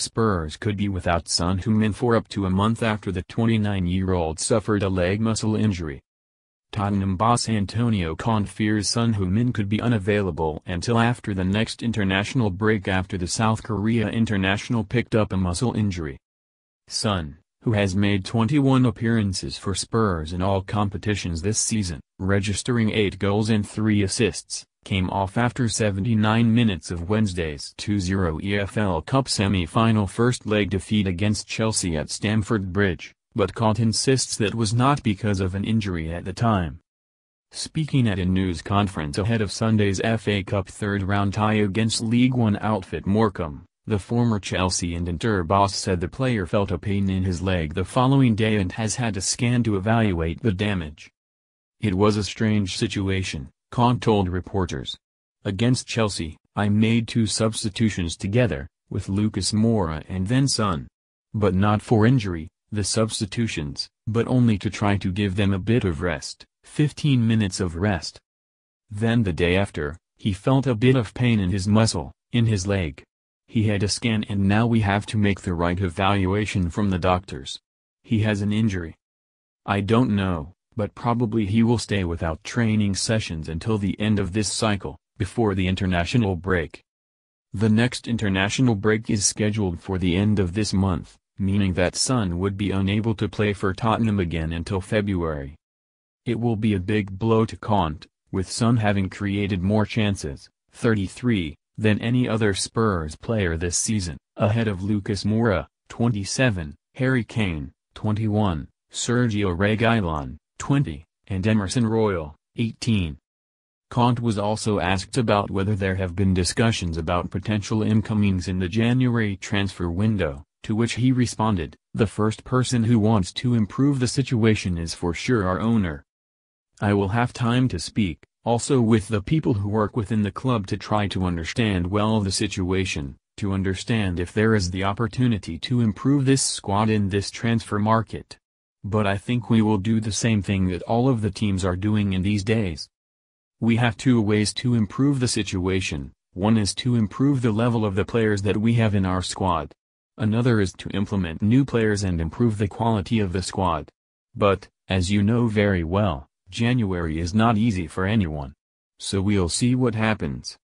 Spurs could be without Son Heung-min for up to a month after the 29-year-old suffered a leg muscle injury. Tottenham boss Antonio Conte fears Son Heung-min could be unavailable until after the next international break after the South Korea international picked up a muscle injury. Son, who has made 21 appearances for Spurs in all competitions this season, registering 8 goals and 3 assists, came off after 79 minutes of Wednesday's 2-0 EFL Cup semi-final first-leg defeat against Chelsea at Stamford Bridge, but Cott insists that was not because of an injury at the time. Speaking at a news conference ahead of Sunday's FA Cup third-round tie against League One outfit Morecambe, the former Chelsea and Inter boss said the player felt a pain in his leg the following day and has had a scan to evaluate the damage. It was a strange situation Kahn told reporters. Against Chelsea, I made two substitutions together, with Lucas Mora and then Son. But not for injury, the substitutions, but only to try to give them a bit of rest, 15 minutes of rest. Then the day after, he felt a bit of pain in his muscle, in his leg. He had a scan and now we have to make the right evaluation from the doctors. He has an injury. I don't know, but probably he will stay without training sessions until the end of this cycle, before the international break. The next international break is scheduled for the end of this month, meaning that Sun would be unable to play for Tottenham again until February. It will be a big blow to Kant, with Sun having created more chances, 33, than any other Spurs player this season, ahead of Lucas Moura, 27, Harry Kane, 21, Sergio Reguilon, 20, and Emerson Royal, 18. Kant was also asked about whether there have been discussions about potential incomings in the January transfer window, to which he responded, The first person who wants to improve the situation is for sure our owner. I will have time to speak, also with the people who work within the club to try to understand well the situation, to understand if there is the opportunity to improve this squad in this transfer market. But I think we will do the same thing that all of the teams are doing in these days. We have two ways to improve the situation, one is to improve the level of the players that we have in our squad. Another is to implement new players and improve the quality of the squad. But, as you know very well, January is not easy for anyone. So we'll see what happens.